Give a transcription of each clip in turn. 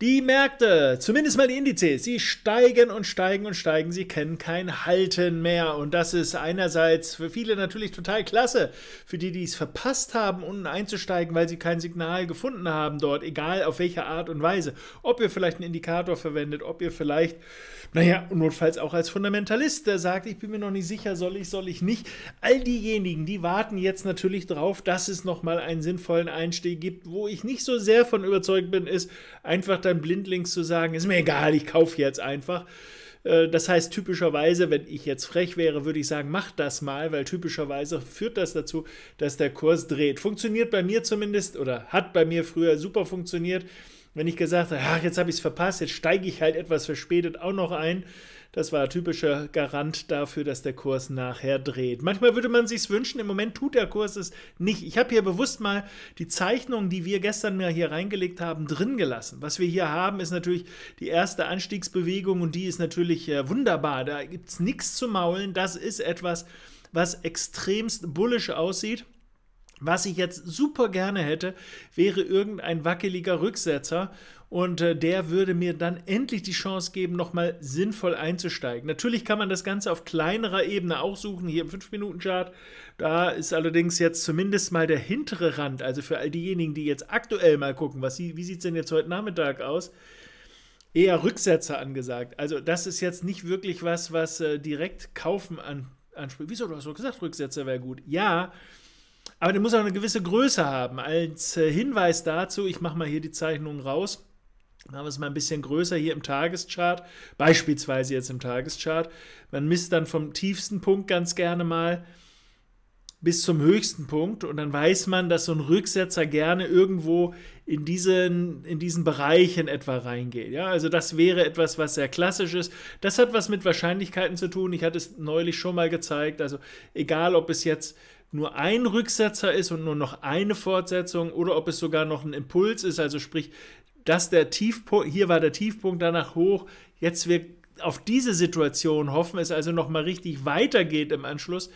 Die Märkte, zumindest mal die Indizes, sie steigen und steigen und steigen. Sie kennen kein Halten mehr. Und das ist einerseits für viele natürlich total klasse. Für die, die es verpasst haben, unten einzusteigen, weil sie kein Signal gefunden haben dort, egal auf welche Art und Weise. Ob ihr vielleicht einen Indikator verwendet, ob ihr vielleicht, naja, notfalls auch als Fundamentalist, der sagt, ich bin mir noch nicht sicher, soll ich, soll ich nicht. All diejenigen, die warten jetzt natürlich drauf, dass es nochmal einen sinnvollen Einstieg gibt. Wo ich nicht so sehr von überzeugt bin, ist einfach, dass dann blindlings zu sagen, ist mir egal, ich kaufe jetzt einfach. Äh, das heißt, typischerweise, wenn ich jetzt frech wäre, würde ich sagen, mach das mal, weil typischerweise führt das dazu, dass der Kurs dreht. Funktioniert bei mir zumindest oder hat bei mir früher super funktioniert. Wenn ich gesagt habe, ach, jetzt habe ich es verpasst, jetzt steige ich halt etwas verspätet auch noch ein, das war typischer Garant dafür, dass der Kurs nachher dreht. Manchmal würde man sich wünschen, im Moment tut der Kurs es nicht. Ich habe hier bewusst mal die Zeichnung, die wir gestern mal hier reingelegt haben, drin gelassen. Was wir hier haben, ist natürlich die erste Anstiegsbewegung und die ist natürlich äh, wunderbar. Da gibt es nichts zu maulen. Das ist etwas, was extremst bullisch aussieht. Was ich jetzt super gerne hätte, wäre irgendein wackeliger Rücksetzer und äh, der würde mir dann endlich die Chance geben, nochmal sinnvoll einzusteigen. Natürlich kann man das Ganze auf kleinerer Ebene auch suchen, hier im 5-Minuten-Chart. Da ist allerdings jetzt zumindest mal der hintere Rand, also für all diejenigen, die jetzt aktuell mal gucken, was, wie sieht es denn jetzt heute Nachmittag aus, eher Rücksetzer angesagt. Also das ist jetzt nicht wirklich was, was äh, direkt Kaufen an, anspricht. Wieso, du hast doch gesagt, Rücksetzer wäre gut. Ja, ja. Aber der muss auch eine gewisse Größe haben. Als äh, Hinweis dazu, ich mache mal hier die Zeichnung raus. Machen wir es mal ein bisschen größer hier im Tageschart, beispielsweise jetzt im Tageschart. Man misst dann vom tiefsten Punkt ganz gerne mal bis zum höchsten Punkt und dann weiß man, dass so ein Rücksetzer gerne irgendwo in diesen, in diesen Bereichen etwa reingeht. Ja, also das wäre etwas, was sehr klassisch ist. Das hat was mit Wahrscheinlichkeiten zu tun. Ich hatte es neulich schon mal gezeigt. Also egal, ob es jetzt nur ein Rücksetzer ist und nur noch eine Fortsetzung oder ob es sogar noch ein Impuls ist, also sprich, dass der Tiefpunkt, hier war der Tiefpunkt danach hoch, jetzt wir auf diese Situation hoffen, es also nochmal richtig weitergeht im Anschluss.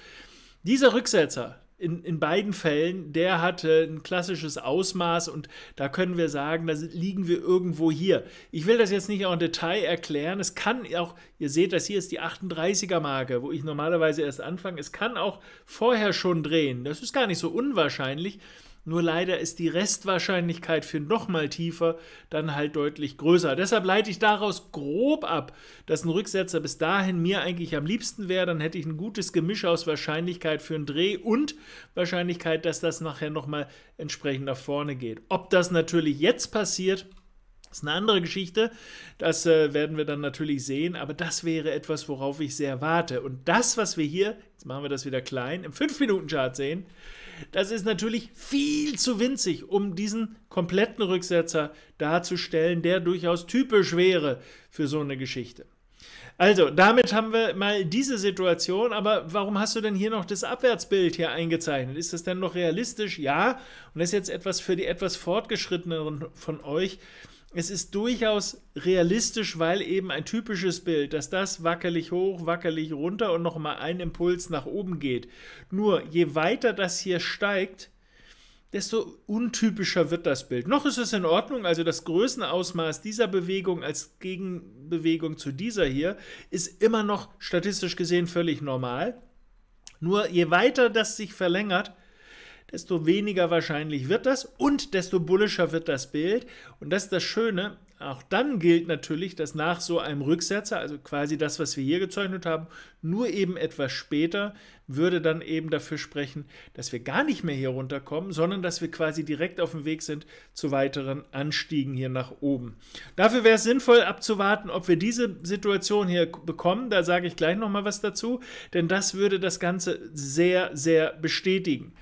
Dieser Rücksetzer, in, in beiden Fällen, der hatte ein klassisches Ausmaß und da können wir sagen, da liegen wir irgendwo hier. Ich will das jetzt nicht auch im Detail erklären. Es kann auch, ihr seht, das hier ist die 38er-Marke, wo ich normalerweise erst anfange. Es kann auch vorher schon drehen. Das ist gar nicht so unwahrscheinlich. Nur leider ist die Restwahrscheinlichkeit für nochmal tiefer dann halt deutlich größer. Deshalb leite ich daraus grob ab, dass ein Rücksetzer bis dahin mir eigentlich am liebsten wäre. Dann hätte ich ein gutes Gemisch aus Wahrscheinlichkeit für einen Dreh und Wahrscheinlichkeit, dass das nachher nochmal entsprechend nach vorne geht. Ob das natürlich jetzt passiert, das ist eine andere Geschichte. Das äh, werden wir dann natürlich sehen, aber das wäre etwas, worauf ich sehr warte. Und das, was wir hier, jetzt machen wir das wieder klein, im 5-Minuten-Chart sehen, das ist natürlich viel zu winzig, um diesen kompletten Rücksetzer darzustellen, der durchaus typisch wäre für so eine Geschichte. Also, damit haben wir mal diese Situation, aber warum hast du denn hier noch das Abwärtsbild hier eingezeichnet? Ist das denn noch realistisch? Ja, und das ist jetzt etwas für die etwas fortgeschritteneren von euch es ist durchaus realistisch, weil eben ein typisches Bild, dass das wackelig hoch, wackelig runter und nochmal ein Impuls nach oben geht. Nur je weiter das hier steigt, desto untypischer wird das Bild. Noch ist es in Ordnung, also das Größenausmaß dieser Bewegung als Gegenbewegung zu dieser hier ist immer noch statistisch gesehen völlig normal. Nur je weiter das sich verlängert, desto weniger wahrscheinlich wird das und desto bullischer wird das Bild. Und das ist das Schöne. Auch dann gilt natürlich, dass nach so einem Rücksetzer, also quasi das, was wir hier gezeichnet haben, nur eben etwas später würde dann eben dafür sprechen, dass wir gar nicht mehr hier runterkommen, sondern dass wir quasi direkt auf dem Weg sind zu weiteren Anstiegen hier nach oben. Dafür wäre es sinnvoll abzuwarten, ob wir diese Situation hier bekommen. Da sage ich gleich nochmal was dazu, denn das würde das Ganze sehr, sehr bestätigen.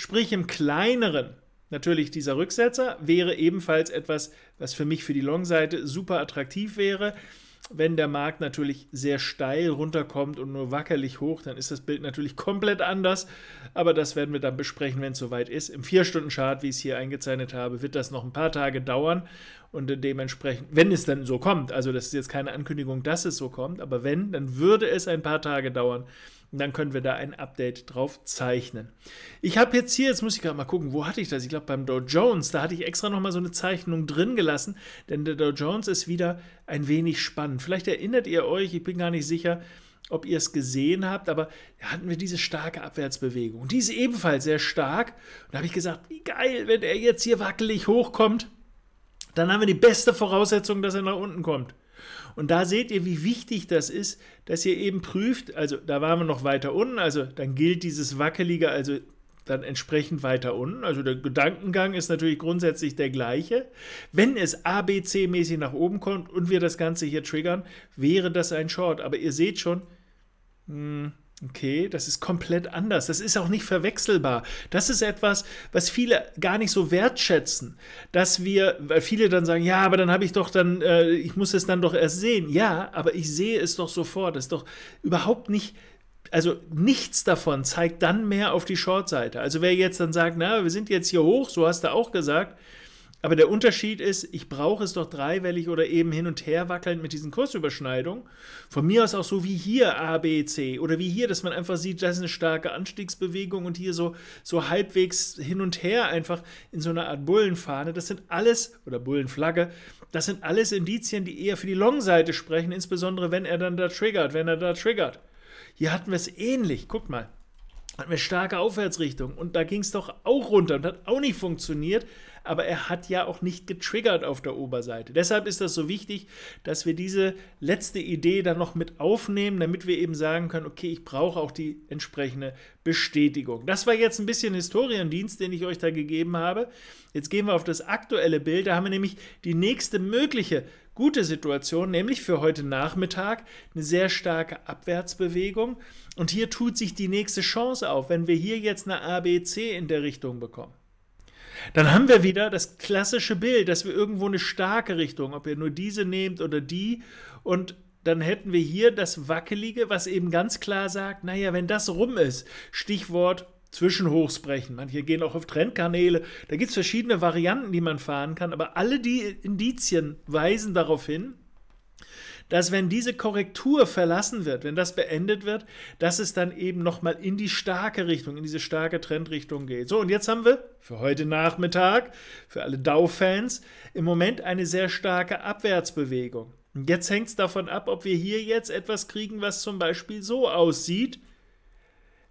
Sprich, im kleineren, natürlich dieser Rücksetzer, wäre ebenfalls etwas, was für mich für die Long-Seite super attraktiv wäre. Wenn der Markt natürlich sehr steil runterkommt und nur wackerlich hoch, dann ist das Bild natürlich komplett anders. Aber das werden wir dann besprechen, wenn es soweit ist. Im 4-Stunden-Chart, wie ich es hier eingezeichnet habe, wird das noch ein paar Tage dauern. Und dementsprechend, wenn es dann so kommt, also das ist jetzt keine Ankündigung, dass es so kommt, aber wenn, dann würde es ein paar Tage dauern, und dann können wir da ein Update drauf zeichnen. Ich habe jetzt hier, jetzt muss ich gerade mal gucken, wo hatte ich das? Ich glaube beim Dow Jones, da hatte ich extra nochmal so eine Zeichnung drin gelassen, denn der Dow Jones ist wieder ein wenig spannend. Vielleicht erinnert ihr euch, ich bin gar nicht sicher, ob ihr es gesehen habt, aber da hatten wir diese starke Abwärtsbewegung. die ist ebenfalls sehr stark. Und da habe ich gesagt, wie geil, wenn er jetzt hier wackelig hochkommt, dann haben wir die beste Voraussetzung, dass er nach unten kommt. Und da seht ihr, wie wichtig das ist, dass ihr eben prüft, also da waren wir noch weiter unten, also dann gilt dieses Wackelige, also dann entsprechend weiter unten. Also der Gedankengang ist natürlich grundsätzlich der gleiche. Wenn es ABC-mäßig nach oben kommt und wir das Ganze hier triggern, wäre das ein Short. Aber ihr seht schon, mh, hm, Okay, das ist komplett anders. Das ist auch nicht verwechselbar. Das ist etwas, was viele gar nicht so wertschätzen, dass wir, weil viele dann sagen, ja, aber dann habe ich doch dann, äh, ich muss es dann doch erst sehen. Ja, aber ich sehe es doch sofort. Das ist doch überhaupt nicht also nichts davon zeigt dann mehr auf die Shortseite. Also wer jetzt dann sagt, na, wir sind jetzt hier hoch, so hast du auch gesagt, aber der Unterschied ist, ich brauche es doch dreiwellig oder eben hin und her wackelnd mit diesen Kursüberschneidungen. Von mir aus auch so wie hier A, B, C oder wie hier, dass man einfach sieht, das ist eine starke Anstiegsbewegung und hier so, so halbwegs hin und her einfach in so einer Art Bullenfahne. Das sind alles, oder Bullenflagge, das sind alles Indizien, die eher für die Long-Seite sprechen, insbesondere wenn er dann da triggert, wenn er da triggert. Hier hatten wir es ähnlich, guckt mal. Hatten wir starke Aufwärtsrichtung und da ging es doch auch runter und hat auch nicht funktioniert aber er hat ja auch nicht getriggert auf der Oberseite. Deshalb ist das so wichtig, dass wir diese letzte Idee dann noch mit aufnehmen, damit wir eben sagen können, okay, ich brauche auch die entsprechende Bestätigung. Das war jetzt ein bisschen Historiendienst, den ich euch da gegeben habe. Jetzt gehen wir auf das aktuelle Bild. Da haben wir nämlich die nächste mögliche gute Situation, nämlich für heute Nachmittag eine sehr starke Abwärtsbewegung. Und hier tut sich die nächste Chance auf, wenn wir hier jetzt eine ABC in der Richtung bekommen. Dann haben wir wieder das klassische Bild, dass wir irgendwo eine starke Richtung, ob ihr nur diese nehmt oder die. Und dann hätten wir hier das Wackelige, was eben ganz klar sagt, naja, wenn das rum ist, Stichwort Zwischenhochsbrechen. Manche gehen auch auf Trendkanäle. Da gibt es verschiedene Varianten, die man fahren kann, aber alle die Indizien weisen darauf hin, dass wenn diese Korrektur verlassen wird, wenn das beendet wird, dass es dann eben nochmal in die starke Richtung, in diese starke Trendrichtung geht. So, und jetzt haben wir für heute Nachmittag, für alle Dow-Fans, im Moment eine sehr starke Abwärtsbewegung. Und jetzt hängt es davon ab, ob wir hier jetzt etwas kriegen, was zum Beispiel so aussieht.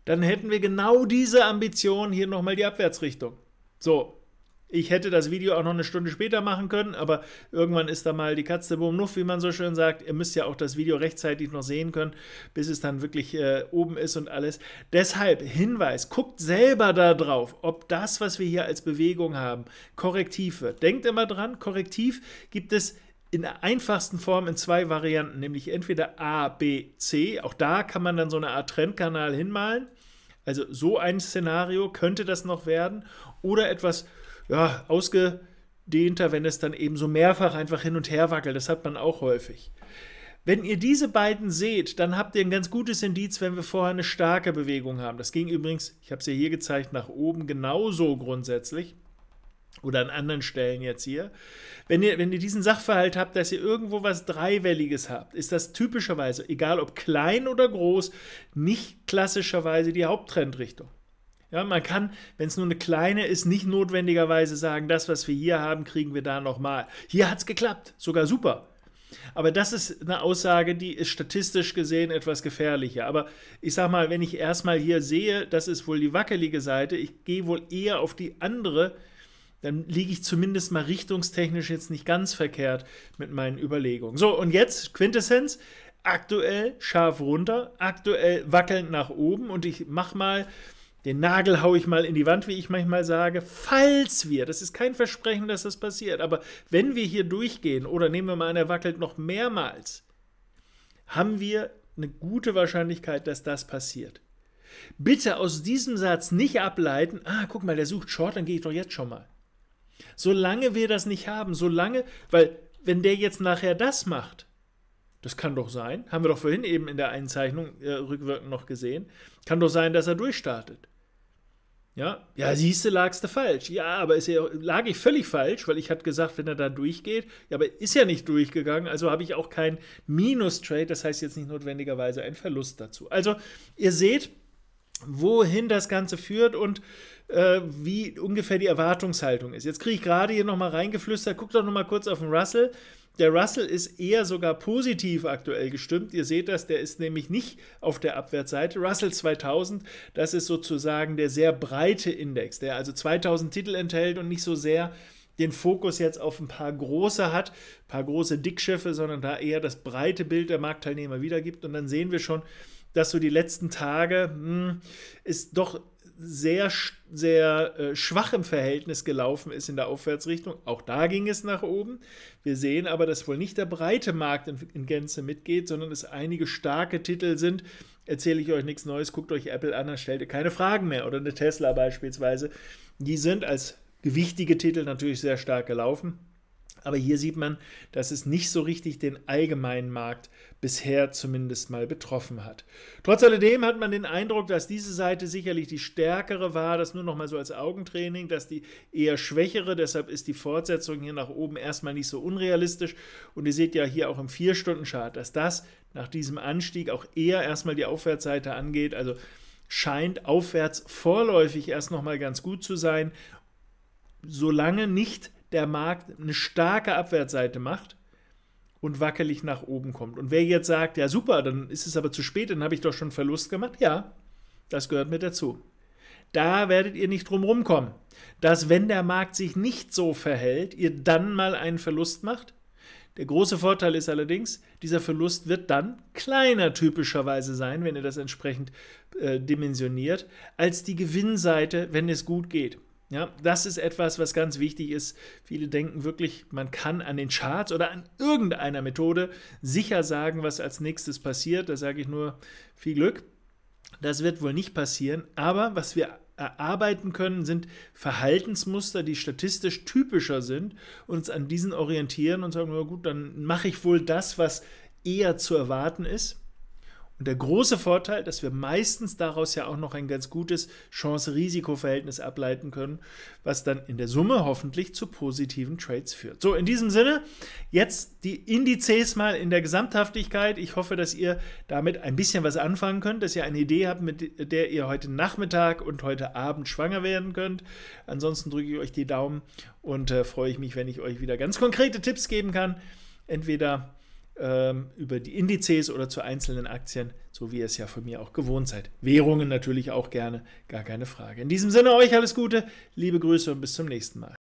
Dann hätten wir genau diese Ambition, hier nochmal die Abwärtsrichtung. So, ich hätte das Video auch noch eine Stunde später machen können, aber irgendwann ist da mal die Katze im Nuff, wie man so schön sagt. Ihr müsst ja auch das Video rechtzeitig noch sehen können, bis es dann wirklich äh, oben ist und alles. Deshalb Hinweis, guckt selber da drauf, ob das, was wir hier als Bewegung haben, korrektiv wird. Denkt immer dran, korrektiv gibt es in der einfachsten Form in zwei Varianten, nämlich entweder A, B, C. Auch da kann man dann so eine Art Trendkanal hinmalen. Also so ein Szenario könnte das noch werden. Oder etwas ja, ausgedehnter, wenn es dann eben so mehrfach einfach hin und her wackelt. Das hat man auch häufig. Wenn ihr diese beiden seht, dann habt ihr ein ganz gutes Indiz, wenn wir vorher eine starke Bewegung haben. Das ging übrigens, ich habe es ja hier gezeigt, nach oben genauso grundsätzlich oder an anderen Stellen jetzt hier. Wenn ihr, wenn ihr diesen Sachverhalt habt, dass ihr irgendwo was Dreiwelliges habt, ist das typischerweise, egal ob klein oder groß, nicht klassischerweise die Haupttrendrichtung. Ja, man kann, wenn es nur eine kleine ist, nicht notwendigerweise sagen, das, was wir hier haben, kriegen wir da nochmal. Hier hat es geklappt, sogar super. Aber das ist eine Aussage, die ist statistisch gesehen etwas gefährlicher. Aber ich sage mal, wenn ich erstmal hier sehe, das ist wohl die wackelige Seite, ich gehe wohl eher auf die andere, dann liege ich zumindest mal richtungstechnisch jetzt nicht ganz verkehrt mit meinen Überlegungen. So, und jetzt Quintessenz. Aktuell scharf runter, aktuell wackelnd nach oben und ich mache mal den Nagel haue ich mal in die Wand, wie ich manchmal sage, falls wir, das ist kein Versprechen, dass das passiert, aber wenn wir hier durchgehen oder nehmen wir mal an, er wackelt noch mehrmals, haben wir eine gute Wahrscheinlichkeit, dass das passiert. Bitte aus diesem Satz nicht ableiten, ah, guck mal, der sucht Short, dann gehe ich doch jetzt schon mal. Solange wir das nicht haben, solange, weil wenn der jetzt nachher das macht, das kann doch sein. Haben wir doch vorhin eben in der Einzeichnung äh, rückwirkend noch gesehen. Kann doch sein, dass er durchstartet. Ja, ja, siehst du, lagst du falsch. Ja, aber ist ja, lag ich völlig falsch, weil ich hatte gesagt, wenn er da durchgeht, ja, aber ist ja nicht durchgegangen, also habe ich auch kein Minus-Trade, das heißt jetzt nicht notwendigerweise ein Verlust dazu. Also, ihr seht, wohin das Ganze führt und äh, wie ungefähr die Erwartungshaltung ist. Jetzt kriege ich gerade hier nochmal reingeflüstert, guck doch nochmal kurz auf den Russell. Der Russell ist eher sogar positiv aktuell gestimmt. Ihr seht das, der ist nämlich nicht auf der Abwärtsseite. Russell 2000, das ist sozusagen der sehr breite Index, der also 2000 Titel enthält und nicht so sehr den Fokus jetzt auf ein paar große hat, ein paar große Dickschiffe, sondern da eher das breite Bild der Marktteilnehmer wiedergibt. Und dann sehen wir schon, dass so die letzten Tage mh, hm, es doch sehr, sehr äh, schwach im Verhältnis gelaufen ist in der Aufwärtsrichtung. Auch da ging es nach oben. Wir sehen aber, dass wohl nicht der breite Markt in, in Gänze mitgeht, sondern es einige starke Titel sind. Erzähle ich euch nichts Neues, guckt euch Apple an, dann stellt ihr keine Fragen mehr. Oder eine Tesla beispielsweise. Die sind als gewichtige Titel natürlich sehr stark gelaufen. Aber hier sieht man, dass es nicht so richtig den allgemeinen Markt bisher zumindest mal betroffen hat. Trotz alledem hat man den Eindruck, dass diese Seite sicherlich die stärkere war, das nur noch mal so als Augentraining, dass die eher schwächere, deshalb ist die Fortsetzung hier nach oben erstmal nicht so unrealistisch und ihr seht ja hier auch im 4-Stunden-Chart, dass das nach diesem Anstieg auch eher erstmal die Aufwärtsseite angeht, also scheint aufwärts vorläufig erst noch mal ganz gut zu sein, solange nicht der Markt eine starke Abwärtsseite macht und wackelig nach oben kommt. Und wer jetzt sagt, ja super, dann ist es aber zu spät, dann habe ich doch schon Verlust gemacht, ja, das gehört mit dazu. Da werdet ihr nicht drum rumkommen, dass wenn der Markt sich nicht so verhält, ihr dann mal einen Verlust macht. Der große Vorteil ist allerdings, dieser Verlust wird dann kleiner typischerweise sein, wenn ihr das entsprechend äh, dimensioniert, als die Gewinnseite, wenn es gut geht. Ja, das ist etwas, was ganz wichtig ist. Viele denken wirklich, man kann an den Charts oder an irgendeiner Methode sicher sagen, was als nächstes passiert. Da sage ich nur viel Glück. Das wird wohl nicht passieren. Aber was wir erarbeiten können, sind Verhaltensmuster, die statistisch typischer sind, uns an diesen orientieren und sagen, na gut, dann mache ich wohl das, was eher zu erwarten ist. Und der große Vorteil, dass wir meistens daraus ja auch noch ein ganz gutes Chance-Risiko-Verhältnis ableiten können, was dann in der Summe hoffentlich zu positiven Trades führt. So, in diesem Sinne, jetzt die Indizes mal in der Gesamthaftigkeit. Ich hoffe, dass ihr damit ein bisschen was anfangen könnt, dass ihr eine Idee habt, mit der ihr heute Nachmittag und heute Abend schwanger werden könnt. Ansonsten drücke ich euch die Daumen und äh, freue ich mich, wenn ich euch wieder ganz konkrete Tipps geben kann. Entweder ähm, über die Indizes oder zu einzelnen Aktien, so wie ihr es ja von mir auch gewohnt seid. Währungen natürlich auch gerne, gar keine Frage. In diesem Sinne euch alles Gute, liebe Grüße und bis zum nächsten Mal.